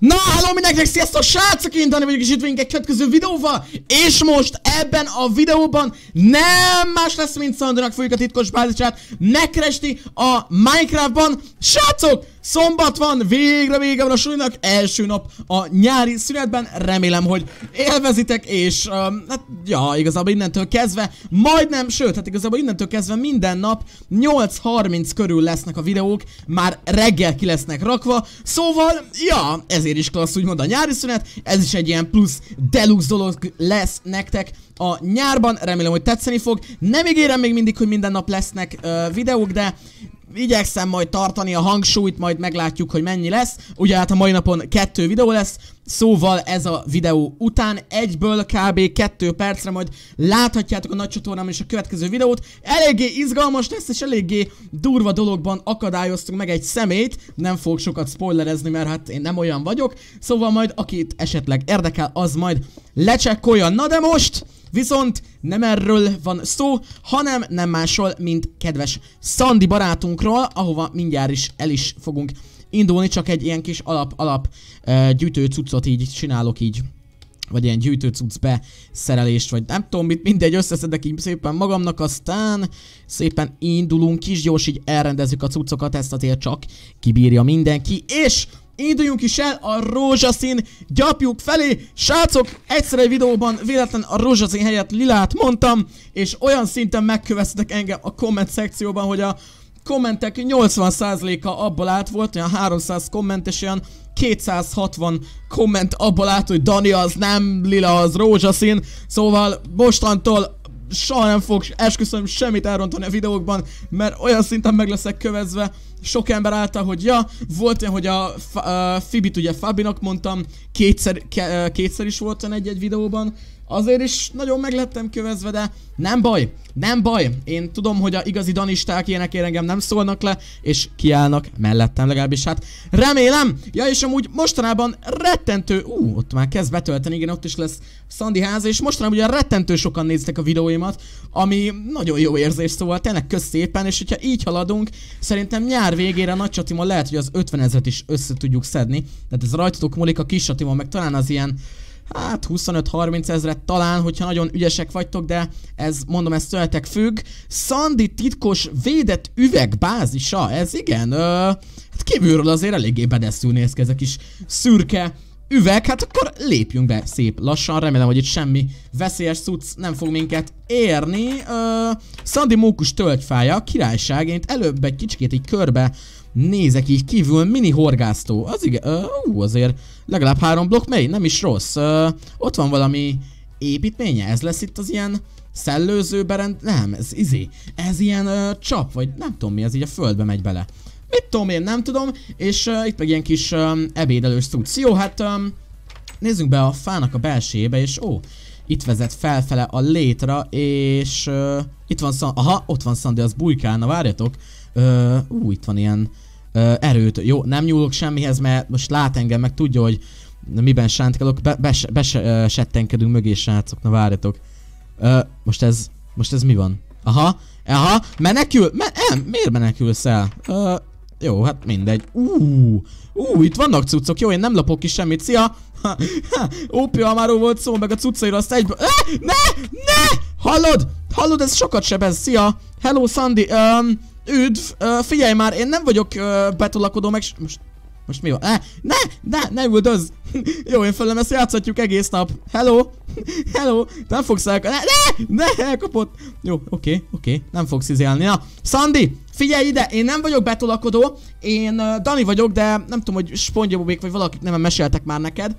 Na, halló mindenkinek, sziasztok srácok, én Dani vagyok, és itt vagyunk egy következő videóval, és most ebben a videóban nem más lesz, mint Szandornak fogjuk a titkos bázisát megkeresti a Minecraftban. Srácok, Szombat van, végre vége van a sulinak, első nap a nyári szünetben, remélem, hogy élvezitek, és um, hát, ja, igazából innentől kezdve, majdnem, sőt, hát igazából innentől kezdve minden nap 8.30 körül lesznek a videók, már reggel ki lesznek rakva, szóval, ja, ezért is klassz, úgymond a nyári szünet, ez is egy ilyen plusz deluxe dolog lesz nektek a nyárban, remélem, hogy tetszeni fog, nem ígérem még mindig, hogy minden nap lesznek uh, videók, de igyekszem majd tartani a hangsúlyt, majd meglátjuk, hogy mennyi lesz. Ugye hát a mai napon kettő videó lesz, szóval ez a videó után egyből kb. kettő percre majd láthatjátok a nagy csatornám és a következő videót. Eléggé izgalmas lesz, és eléggé durva dologban akadályoztunk meg egy szemét. Nem fogok sokat spoilerezni, mert hát én nem olyan vagyok. Szóval majd akit esetleg érdekel, az majd lecsekkolja. Na de most... Viszont nem erről van szó, hanem nem másról, mint kedves Szandi barátunkról, ahova mindjárt is el is fogunk indulni, csak egy ilyen kis alap-alap uh, gyűjtő cuccot így csinálok így vagy ilyen gyűjtőcucc beszerelést, vagy nem tudom mit, mindegy, összeszedek így szépen magamnak, aztán szépen indulunk is, gyors így elrendezzük a cuccokat, ezt azért csak kibírja mindenki, és induljunk is el a rózsaszín gyapjuk felé. Srácok, egyszer egy videóban véletlen a rózsaszín helyett lilát mondtam, és olyan szinten megköveztetek engem a komment szekcióban, hogy a kommentek 80%-a abból át volt, olyan 300 komment, és olyan 260 komment abból át, hogy Dani az nem lila, az rózsaszín. Szóval mostantól soha nem fog esküszöm semmit elrontani a videókban, mert olyan szinten meg leszek kövezve, sok ember által, hogy ja, volt olyan, hogy a Fibit ugye Fabinak mondtam, kétszer, ke, kétszer is volt egy-egy videóban, Azért is nagyon megleptem kövezve, de nem baj, nem baj. Én tudom, hogy a igazi danisták én engem nem szólnak le, és kiállnak mellettem legalábbis, hát remélem. Ja, és amúgy mostanában rettentő, ú, ott már kezd betölteni, igen, ott is lesz Szandi ház, és mostanában ugye rettentő sokan néztek a videóimat, ami nagyon jó érzés, szóval tényleg kösz szépen, és hogyha így haladunk, szerintem nyár végére a nagy csatimon lehet, hogy az 50 ezeret is össze tudjuk szedni. Tehát ez rajtuk múlik, a kis csatimon meg talán az ilyen hát 25-30 ezret talán, hogyha nagyon ügyesek vagytok, de ez mondom, ez tőletek függ. Szandi titkos védett üvegbázisa, ez igen, ö, hát kívülről azért eléggé bedeszül néz ki ez a kis szürke üveg, hát akkor lépjünk be szép lassan, remélem, hogy itt semmi veszélyes cucc nem fog minket érni. Ö, Szandi Mókus töltfája, királyságént előbb egy kicsikét így körbe nézek így kívül, mini horgásztó. Az igen, ú, uh, azért legalább három blokk megy, nem is rossz. Uh, ott van valami építménye, ez lesz itt az ilyen szellőző berend... Nem, ez izé. Ez ilyen uh, csap, vagy nem tudom mi, ez így a földbe megy bele. Mit tudom én, nem tudom. És uh, itt meg ilyen kis um, ebédelős szúcs. Jó, hát um, nézzünk be a fának a belsébe, és ó, itt vezet felfele a létra, és uh, itt van Szand... Aha, ott van Szandi, az bujkálna, várjatok ú, itt van ilyen ö, erőt. Jó, nem nyúlok semmihez, mert most lát engem, meg tudja, hogy miben Besettenkedünk Be, be, bes, mögé, srácok, na várjatok. Ö, most ez, most ez mi van? Aha, aha, menekül, men nem, miért menekülsz el? Ö, jó, hát mindegy. Ú, ú, itt vannak cuccok, jó, én nem lapok ki semmit, szia! ha már volt szó, meg a cuccaira azt egyből... Ne, ne, ne! Hallod? Hallod, ez sokat sebez, szia! Hello, Sandy, um, üdv, uh, figyelj már, én nem vagyok uh, betolakodó, meg most, most mi van? Ne! ne, ne, ne üldöz! Jó, én felem ezt játszhatjuk egész nap. Hello, hello, nem fogsz el... Ne, ne, ne, elkapott. Jó, oké, okay, oké, okay. nem fogsz izélni. Na, Sandy, figyelj ide, én nem vagyok betolakodó, én uh, Dani vagyok, de nem tudom, hogy Spongyabobék vagy valakit nem meséltek már neked.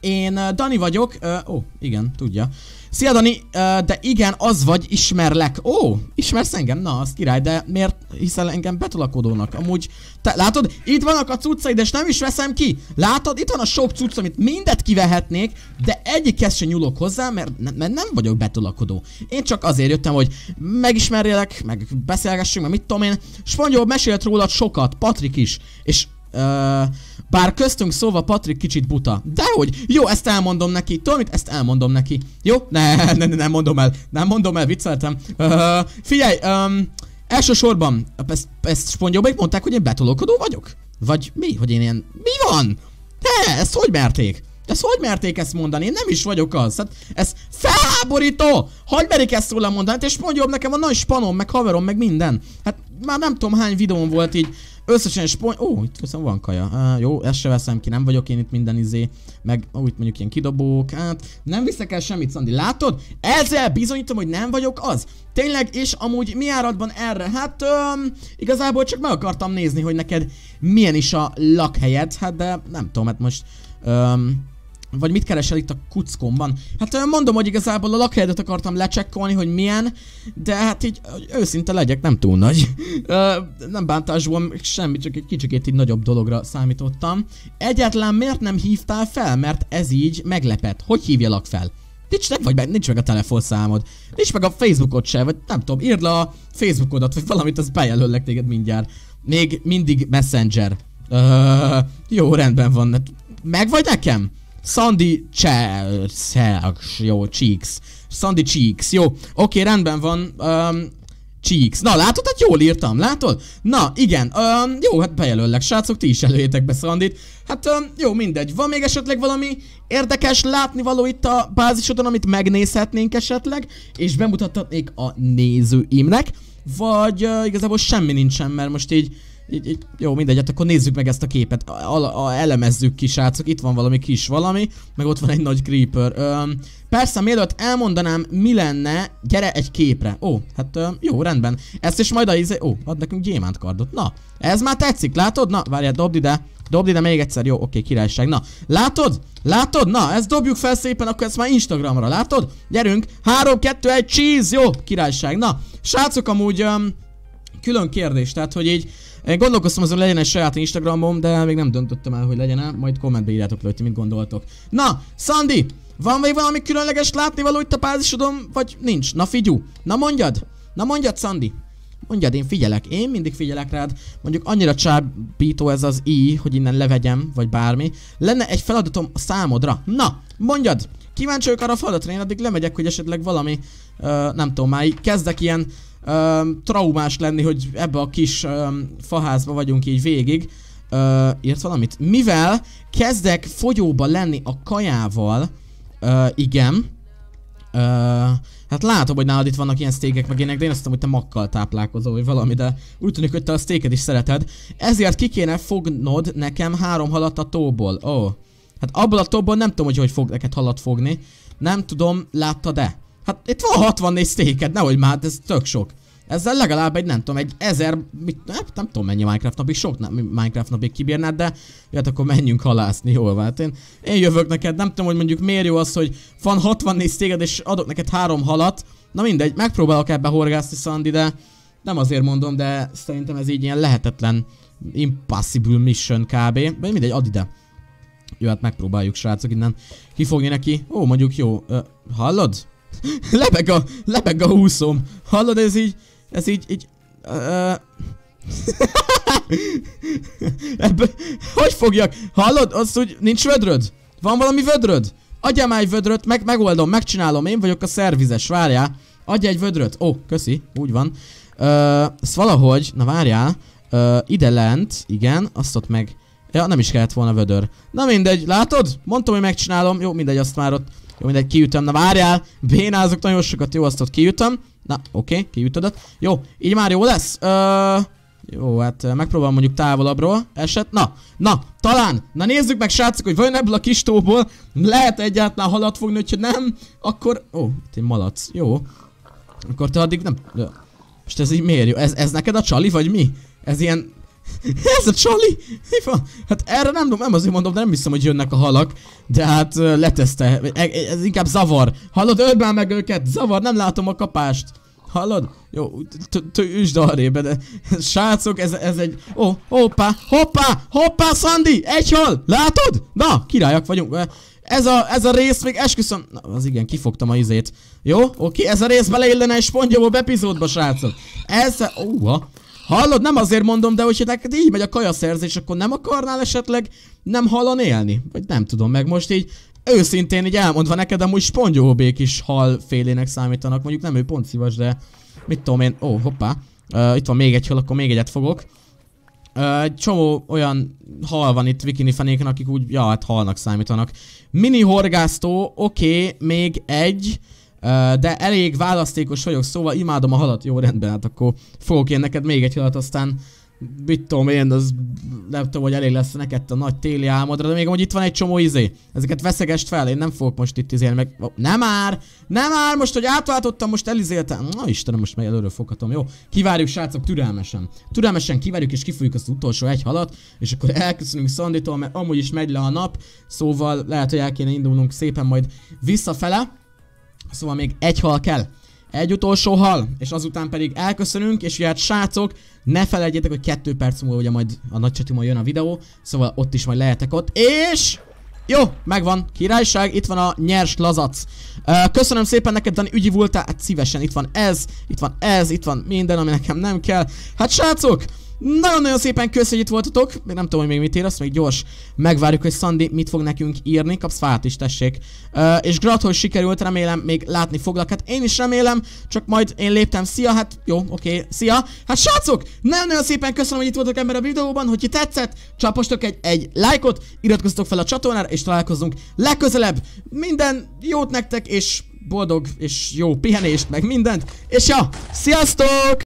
Én Dani vagyok. Ó, oh, igen, tudja. Szia Dani, de igen, az vagy, ismerlek. Ó, ismersz engem? Na, az király, de miért hiszel engem betolakodónak? Amúgy, te, látod, itt vannak a cuccaid, és nem is veszem ki. Látod, itt van a sok cucc, amit mindet kivehetnék, de egyikhez sem nyúlok hozzá, mert, ne, mert nem vagyok betolakodó. Én csak azért jöttem, hogy megismerjelek, meg beszélgessünk, meg mit tudom én. Spangyol mesélt rólad sokat, Patrik is, és bár köztünk szóval Patrik kicsit buta. De hogy? Jó, ezt elmondom neki. Tudom, Ezt elmondom neki. Jó? Ne, ne, ne, nem mondom el. Nem mondom el, vicceltem. Uh, figyelj, um, elsősorban, ezt, ezt spongyobaik mondták, hogy én betolókodó vagyok? Vagy mi? Hogy én ilyen... Mi van? Te, ezt hogy merték? Ezt hogy merték ezt mondani? Én nem is vagyok az. Hát ez felháborító! Hogy merik ezt róla mondani? Hát és mondjam, nekem van nagy spanom, meg haverom, meg minden. Hát már nem tudom hány videón volt így Összesen spony... Ó, itt köszönöm, van kaja. Uh, jó, ezt se veszem ki, nem vagyok én itt minden izé. Meg úgy mondjuk ilyen kidobók. Hát, nem viszek el semmit, Szandi. Látod? Ezzel bizonyítom, hogy nem vagyok az. Tényleg, és amúgy mi áradban erre? Hát, um, igazából csak meg akartam nézni, hogy neked milyen is a lakhelyed. Hát, de nem tudom, hát most... Um, vagy mit keresel itt a kuckomban? Hát mondom, hogy igazából a lakhelyedet akartam lecsekkolni, hogy milyen, de hát így őszinte legyek, nem túl nagy. nem bántásból semmi, csak egy kicsikét így nagyobb dologra számítottam. Egyetlen miért nem hívtál fel? Mert ez így meglepet. Hogy hívjalak fel? Nincs, nem vagy meg, nincs meg a telefonszámod. Nincs meg a Facebookod se, vagy nem tudom, írd le a Facebookodat, vagy valamit, az bejelöllek téged mindjárt. Még mindig Messenger. Öh, jó, rendben van. Hát meg vagy nekem? Sandy Cheeks, jó, Cheeks. Sandy Cheeks, jó. Oké, rendben van. Um, Cheeks. Na, látod, hát jól írtam, látod? Na, igen, um, jó, hát bejelöllek, srácok, ti is előjétek be Sandit. Hát, um, jó, mindegy. Van még esetleg valami érdekes látnivaló itt a bázisodon, amit megnézhetnénk esetleg, és bemutathatnék a nézőimnek, vagy uh, igazából semmi nincsen, mert most így így, így, jó, mindegy, hát akkor nézzük meg ezt a képet. A, a, elemezzük ki, srácok. Itt van valami kis valami, meg ott van egy nagy creeper. Öm, persze, mielőtt elmondanám, mi lenne, gyere egy képre. Ó, hát öm, jó, rendben. Ezt is majd a íze. Izé, ó, ad nekünk gyémánt kardot. Na, ez már tetszik, látod? Na, várjál, dobd ide. Dobd ide még egyszer, jó, oké, királyság. Na, látod? Látod? Na, ezt dobjuk fel szépen, akkor ezt már Instagramra, látod? Gyerünk, 3, 2, 1, cheese, jó, királyság. Na, srácok, amúgy... Öm, külön kérdés, tehát hogy így én gondolkoztam azon, legyen egy saját Instagramom, de még nem döntöttem el, hogy legyen-e. Majd kommentbe írjátok le, hogy mit gondoltok. Na, Sandy! Van még valami különleges látnivaló itt a pázisodon, vagy nincs? Na figyú! Na mondjad! Na mondjad, Sandy! Mondjad, én figyelek, én mindig figyelek rád. Mondjuk annyira csábító ez az i, hogy innen levegyem, vagy bármi. Lenne egy feladatom a számodra. Na, mondjad! Kíváncsi vagyok arra a feladatra, én addig lemegyek, hogy esetleg valami, ö, nem tudom, már kezdek ilyen ö, traumás lenni, hogy ebbe a kis ö, faházba vagyunk így végig. Ö, írt valamit? Mivel kezdek fogyóba lenni a kajával, ö, igen, Ö, hát látom, hogy nálad itt vannak ilyen sztékek meg ének, de én azt hiszem, hogy te makkal táplálkozol, vagy valami, de úgy tűnik, hogy te a sztéket is szereted. Ezért ki kéne fognod nekem három halat a tóból. Ó, oh. hát abból a tóból nem tudom, hogy hogy fog neked halat fogni. Nem tudom, látta, de. Hát itt van 64 sztéked, nehogy már, hát ez tök sok. Ezzel legalább egy, nem tudom, egy ezer, mit, nem, hát nem tudom mennyi Minecraft napig, sok nem, Minecraft napig kibírnád, de hát akkor menjünk halászni, jól vált. Én, én jövök neked, nem tudom, hogy mondjuk miért jó az, hogy van 64 téged, és adok neked három halat. Na mindegy, megpróbálok ebbe horgászni, Sandy, de nem azért mondom, de szerintem ez így ilyen lehetetlen impossible mission kb. Vagy mindegy, ad ide. Jó, hát megpróbáljuk, srácok, innen kifogni neki. Ó, mondjuk jó. Ö, hallod? Lebeg a, lebeg a húszom. Hallod, ez így, ez így, így... Uh... Ebből, hogy fogjak? Hallod, azt úgy, nincs vödröd? Van valami vödröd? Adjál már egy vödröt, meg, megoldom, megcsinálom, én vagyok a szervizes, várjál. Adj egy vödröt. Ó, oh, köszi, úgy van. Uh, ezt valahogy, na várjál, uh, ide lent, igen, azt ott meg... Ja, nem is kellett volna vödör. Na mindegy, látod? Mondtam, hogy megcsinálom. Jó, mindegy, azt már ott jó, mindegy, kiütöm. Na várjál, bénázok nagyon sokat. Jó, azt ott kiütöm. Na, oké, okay, kiütödött. Jó, így már jó lesz. Ö... Jó, hát megpróbálom mondjuk távolabbról eset. Na, na, talán. Na nézzük meg srácok, hogy vajon ebből a kis tóból lehet egyáltalán halat fogni, hogyha nem, akkor... Ó, itt egy malac. Jó. Akkor te addig nem... Most ez így miért jó? Ez, ez neked a csali, vagy mi? Ez ilyen Ez a csali? Hát erre nem tudom, nem azért mondom, de nem hiszem, hogy jönnek a halak. De hát leteszte. E, e, ez inkább zavar. Hallod, öld már meg őket! Zavar, nem látom a kapást. Hallod? Jó, üsd harébe, de srácok, ez, ez egy... Ó, oh, hoppá, hoppá, hoppá, Szandi! Egy hal! Látod? Na, királyak vagyunk. Ez a, ez a rész még esküszöm... Na, az igen, kifogtam a izét. Jó, oké, ez a rész beleillene egy spongyobob epizódba, srácok. Ez... Uh, Hallod, nem azért mondom, de hogyha hát neked így megy a kajaszerzés, akkor nem akarnál esetleg nem halan élni? Vagy nem tudom, meg most így őszintén így elmondva neked, amúgy spongyóbék is hal félének számítanak, mondjuk nem ő pont szívas, de mit tudom én, ó, oh, hoppá, uh, itt van még egy hal, akkor még egyet fogok. Uh, egy csomó olyan hal van itt vikini fenéken, akik úgy, ja, hát halnak számítanak. Mini horgásztó, oké, okay, még egy, de elég választékos vagyok, szóval imádom a halat. Jó, rendben, hát akkor fogok én neked még egy halat, aztán mit tudom én, az nem tudom, hogy elég lesz neked a nagy téli álmodra, de még hogy itt van egy csomó izé. Ezeket veszegest fel, én nem fogok most itt izélni, meg... Nem már! Nem már! Most, hogy átváltottam, most elizéltem. Na Istenem, most meg előről foghatom, jó? Kivárjuk, srácok, türelmesen. Türelmesen kivárjuk és kifújjuk az utolsó egy halat, és akkor elköszönünk Szanditól, mert amúgy is megy le a nap, szóval lehet, hogy el kéne indulnunk szépen majd visszafele. Szóval még egy hal kell. Egy utolsó hal, és azután pedig elköszönünk, és ugye hát srácok, ne felejtjétek, hogy kettő perc múlva ugye majd a nagy csatimon jön a videó, szóval ott is majd lehetek ott, és... Jó, megvan, királyság, itt van a nyers lazac. Uh, köszönöm szépen neked, Dani, ügyi voltál, hát szívesen, itt van ez, itt van ez, itt van minden, ami nekem nem kell. Hát srácok, nagyon-nagyon szépen köszönjük, hogy itt voltatok. Még nem tudom, hogy még mit ír, azt még gyors. Megvárjuk, hogy Szandi mit fog nekünk írni. Kapsz fát is, tessék. Uh, és grat, hogy sikerült, remélem még látni foglak. Hát én is remélem, csak majd én léptem. Szia, hát jó, oké, okay. szia. Hát srácok, nagyon-nagyon szépen köszönöm, hogy itt voltok ember a videóban. Hogyha tetszett, csapostok egy, egy lájkot, iratkozzatok fel a csatornára, és találkozunk legközelebb. Minden jót nektek, és boldog és jó pihenést, meg mindent. És ja, sziasztok!